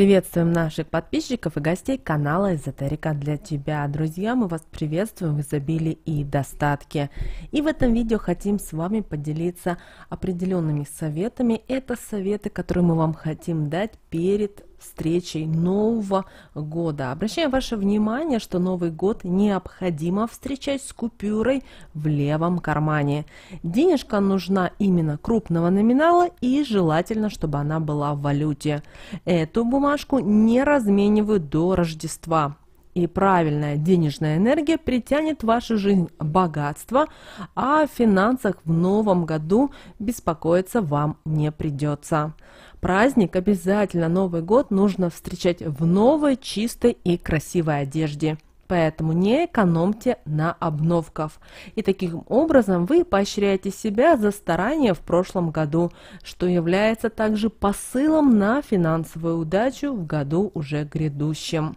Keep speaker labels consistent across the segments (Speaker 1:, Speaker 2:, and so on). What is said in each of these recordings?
Speaker 1: Приветствуем наших подписчиков и гостей канала Эзотерика для тебя. Друзья, мы вас приветствуем в изобилии и достатке. И в этом видео хотим с вами поделиться определенными советами. Это советы, которые мы вам хотим дать перед встречей Нового года. Обращаем ваше внимание, что Новый год необходимо встречать с купюрой в левом кармане. Денежка нужна именно крупного номинала и желательно, чтобы она была в валюте. Эту бумажку не разменивают до Рождества и правильная денежная энергия притянет в вашу жизнь богатство, а о финансах в новом году беспокоиться вам не придется. Праздник обязательно Новый год нужно встречать в новой, чистой и красивой одежде поэтому не экономьте на обновках. И таким образом вы поощряете себя за старания в прошлом году, что является также посылом на финансовую удачу в году уже грядущем.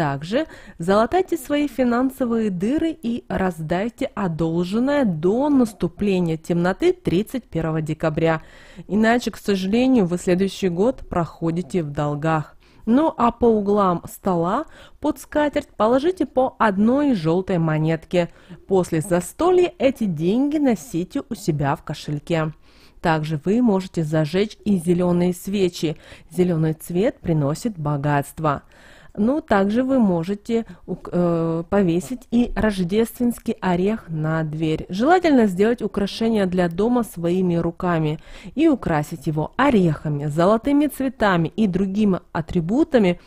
Speaker 1: Также залатайте свои финансовые дыры и раздайте одолженное до наступления темноты 31 декабря. Иначе, к сожалению, вы следующий год проходите в долгах. Ну а по углам стола под скатерть положите по одной желтой монетке. После застолья эти деньги носите у себя в кошельке. Также вы можете зажечь и зеленые свечи. Зеленый цвет приносит богатство. Но ну, также вы можете э, повесить и рождественский орех на дверь. Желательно сделать украшение для дома своими руками и украсить его орехами, золотыми цветами и другими атрибутами,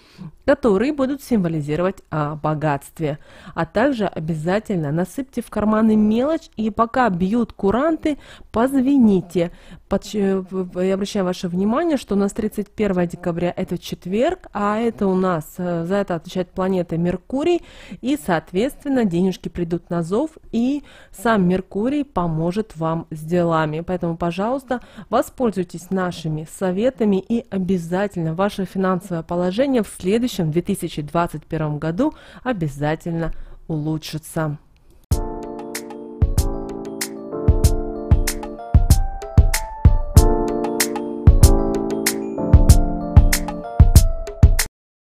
Speaker 1: которые будут символизировать о а, богатстве. А также обязательно насыпьте в карманы мелочь и пока бьют куранты, позвоните. Под... Э, я обращаю ваше внимание, что у нас 31 декабря это четверг, а это у нас э, за это отвечает планета Меркурий. И, соответственно, денежки придут на зов, и сам Меркурий поможет вам с делами. Поэтому, пожалуйста, воспользуйтесь нашими советами и обязательно ваше финансовое положение в следующем 2021 году обязательно улучшится.